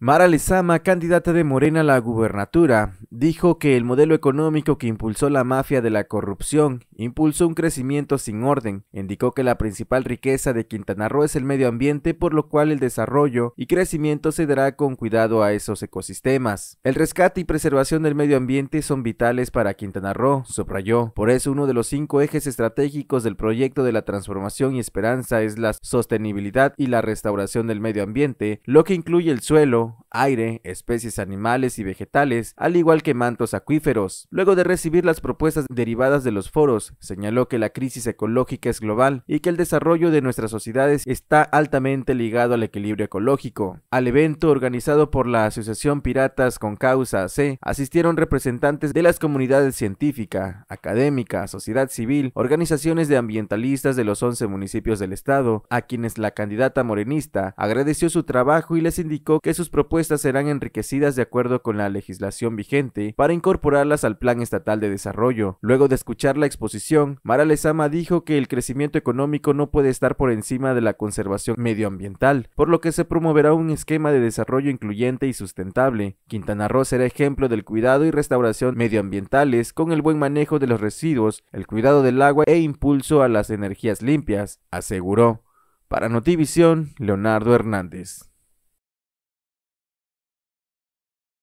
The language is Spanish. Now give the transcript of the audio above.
Mara Lezama, candidata de Morena a la gubernatura, dijo que el modelo económico que impulsó la mafia de la corrupción impulsó un crecimiento sin orden. Indicó que la principal riqueza de Quintana Roo es el medio ambiente, por lo cual el desarrollo y crecimiento se dará con cuidado a esos ecosistemas. El rescate y preservación del medio ambiente son vitales para Quintana Roo, subrayó. Por eso uno de los cinco ejes estratégicos del proyecto de la transformación y esperanza es la sostenibilidad y la restauración del medio ambiente, lo que incluye el suelo, show aire, especies animales y vegetales, al igual que mantos acuíferos. Luego de recibir las propuestas derivadas de los foros, señaló que la crisis ecológica es global y que el desarrollo de nuestras sociedades está altamente ligado al equilibrio ecológico. Al evento organizado por la Asociación Piratas con Causa C, asistieron representantes de las comunidades científica, académica, sociedad civil, organizaciones de ambientalistas de los 11 municipios del estado, a quienes la candidata morenista agradeció su trabajo y les indicó que sus propuestas estas serán enriquecidas de acuerdo con la legislación vigente para incorporarlas al Plan Estatal de Desarrollo. Luego de escuchar la exposición, Mara Lezama dijo que el crecimiento económico no puede estar por encima de la conservación medioambiental, por lo que se promoverá un esquema de desarrollo incluyente y sustentable. Quintana Roo será ejemplo del cuidado y restauración medioambientales con el buen manejo de los residuos, el cuidado del agua e impulso a las energías limpias, aseguró. Para Notivisión, Leonardo Hernández.